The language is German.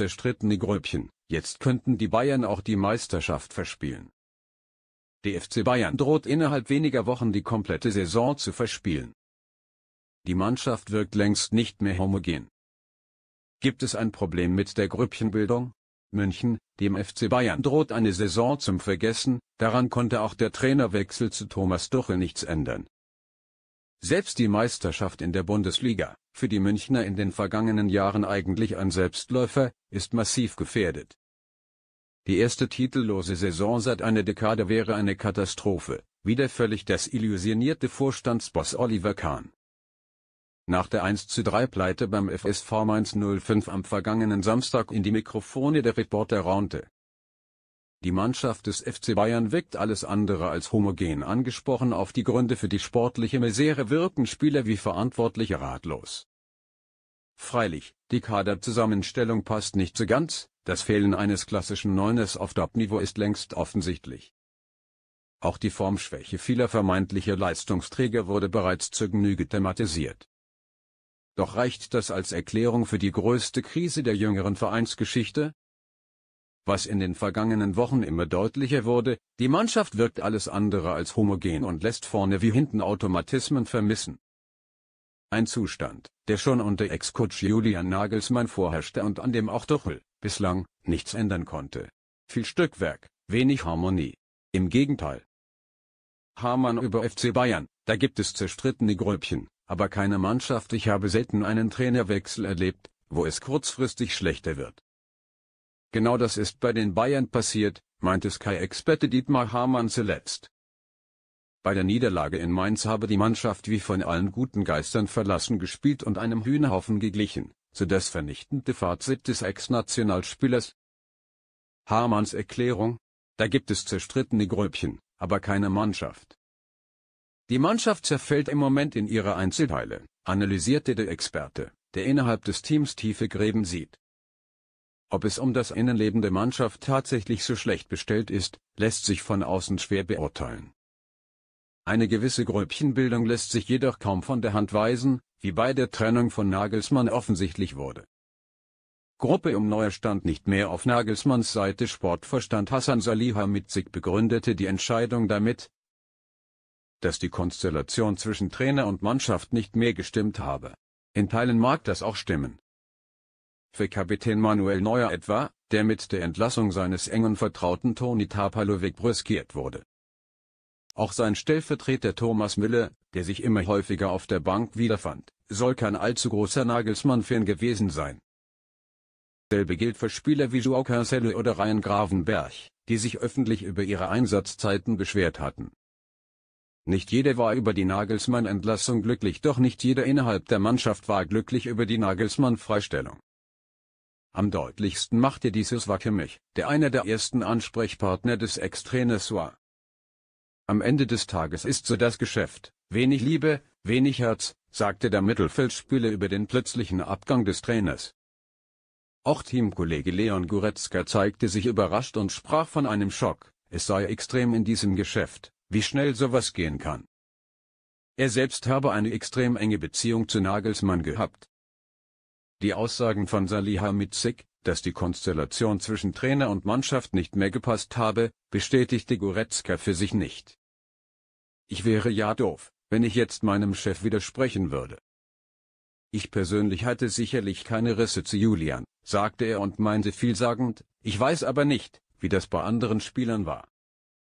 zerstrittene Gröbchen, jetzt könnten die Bayern auch die Meisterschaft verspielen. Die FC Bayern droht innerhalb weniger Wochen die komplette Saison zu verspielen. Die Mannschaft wirkt längst nicht mehr homogen. Gibt es ein Problem mit der Grüppchenbildung? München, dem FC Bayern droht eine Saison zum Vergessen, daran konnte auch der Trainerwechsel zu Thomas Tuchel nichts ändern. Selbst die Meisterschaft in der Bundesliga, für die Münchner in den vergangenen Jahren eigentlich ein Selbstläufer, ist massiv gefährdet. Die erste titellose Saison seit einer Dekade wäre eine Katastrophe, wieder völlig desillusionierte Vorstandsboss Oliver Kahn. Nach der 1 3 Pleite beim FSV Mainz 05 am vergangenen Samstag in die Mikrofone der Reporter raunte, die Mannschaft des FC Bayern wirkt alles andere als homogen angesprochen auf die Gründe für die sportliche Misere wirken Spieler wie Verantwortliche ratlos. Freilich, die Kaderzusammenstellung passt nicht so ganz, das Fehlen eines klassischen Neuners auf Top-Niveau ist längst offensichtlich. Auch die Formschwäche vieler vermeintlicher Leistungsträger wurde bereits zur Genüge thematisiert. Doch reicht das als Erklärung für die größte Krise der jüngeren Vereinsgeschichte? was in den vergangenen Wochen immer deutlicher wurde, die Mannschaft wirkt alles andere als homogen und lässt vorne wie hinten Automatismen vermissen. Ein Zustand, der schon unter Ex-Coach Julian Nagelsmann vorherrschte und an dem auch Tuchel, bislang, nichts ändern konnte. Viel Stückwerk, wenig Harmonie. Im Gegenteil. Hamann über FC Bayern, da gibt es zerstrittene Gröbchen, aber keine Mannschaft. Ich habe selten einen Trainerwechsel erlebt, wo es kurzfristig schlechter wird. Genau das ist bei den Bayern passiert, meinte Sky-Experte Dietmar Hamann zuletzt. Bei der Niederlage in Mainz habe die Mannschaft wie von allen guten Geistern verlassen gespielt und einem Hühnerhaufen geglichen, so das vernichtende Fazit des Ex-Nationalspielers. Hamanns Erklärung? Da gibt es zerstrittene Gröbchen, aber keine Mannschaft. Die Mannschaft zerfällt im Moment in ihre Einzelteile, analysierte der Experte, der innerhalb des Teams tiefe Gräben sieht. Ob es um das Innenleben der Mannschaft tatsächlich so schlecht bestellt ist, lässt sich von außen schwer beurteilen. Eine gewisse Gröbchenbildung lässt sich jedoch kaum von der Hand weisen, wie bei der Trennung von Nagelsmann offensichtlich wurde. Gruppe um Neuer stand nicht mehr auf Nagelsmanns Seite Sportverstand Hassan Mitzig begründete die Entscheidung damit, dass die Konstellation zwischen Trainer und Mannschaft nicht mehr gestimmt habe. In Teilen mag das auch stimmen, für Kapitän Manuel Neuer etwa, der mit der Entlassung seines engen Vertrauten Toni Tapalovic brüskiert wurde. Auch sein Stellvertreter Thomas Müller, der sich immer häufiger auf der Bank wiederfand, soll kein allzu großer Nagelsmann-Fan gewesen sein. Selbe gilt für Spieler wie Joao Cancelo oder Ryan Gravenberg, die sich öffentlich über ihre Einsatzzeiten beschwert hatten. Nicht jeder war über die Nagelsmann-Entlassung glücklich, doch nicht jeder innerhalb der Mannschaft war glücklich über die Nagelsmann-Freistellung. Am deutlichsten machte dieses Wakemich, der einer der ersten Ansprechpartner des Extrainers war. Am Ende des Tages ist so das Geschäft, wenig Liebe, wenig Herz, sagte der Mittelfeldspieler über den plötzlichen Abgang des Trainers. Auch Teamkollege Leon Goretzka zeigte sich überrascht und sprach von einem Schock, es sei extrem in diesem Geschäft, wie schnell sowas gehen kann. Er selbst habe eine extrem enge Beziehung zu Nagelsmann gehabt, die Aussagen von Mitzig, dass die Konstellation zwischen Trainer und Mannschaft nicht mehr gepasst habe, bestätigte Goretzka für sich nicht. Ich wäre ja doof, wenn ich jetzt meinem Chef widersprechen würde. Ich persönlich hatte sicherlich keine Risse zu Julian, sagte er und meinte vielsagend, ich weiß aber nicht, wie das bei anderen Spielern war.